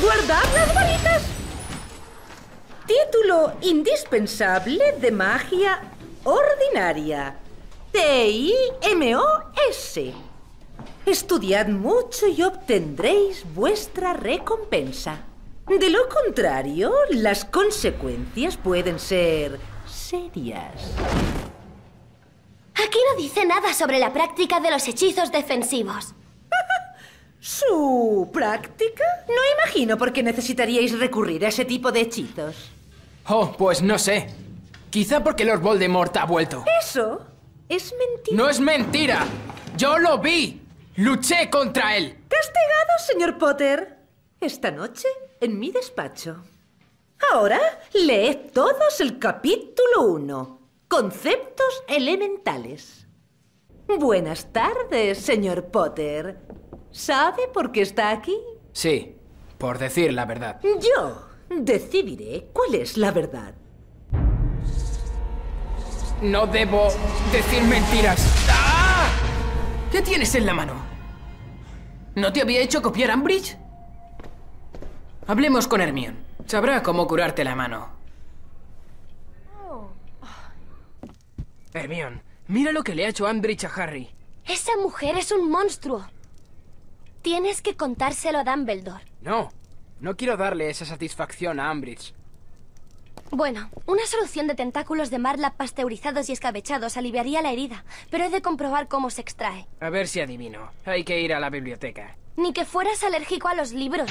¡Guardad las varitas! Título indispensable de magia ordinaria. T-I-M-O-S. Estudiad mucho y obtendréis vuestra recompensa. De lo contrario, las consecuencias pueden ser serias. Aquí no dice nada sobre la práctica de los hechizos defensivos. ¿Su práctica? No imagino por qué necesitaríais recurrir a ese tipo de hechizos. Oh, pues no sé. Quizá porque Lord Voldemort ha vuelto. ¿Eso? Es mentira. ¡No es mentira! ¡Yo lo vi! ¡Luché contra él! ¿Castigado, señor Potter? Esta noche, en mi despacho. Ahora, leed todos el capítulo 1. Conceptos elementales. Buenas tardes, señor Potter. ¿Sabe por qué está aquí? Sí, por decir la verdad. Yo decidiré cuál es la verdad. No debo decir mentiras. ¡Ah! ¿Qué tienes en la mano? ¿No te había hecho copiar Ambridge? Hablemos con Hermione. Sabrá cómo curarte la mano. Oh. Hermione, mira lo que le ha hecho Ambridge a Harry. Esa mujer es un monstruo. Tienes que contárselo a Dumbledore. No, no quiero darle esa satisfacción a Ambridge. Bueno, una solución de tentáculos de marla pasteurizados y escabechados aliviaría la herida, pero he de comprobar cómo se extrae. A ver si adivino. Hay que ir a la biblioteca. Ni que fueras alérgico a los libros.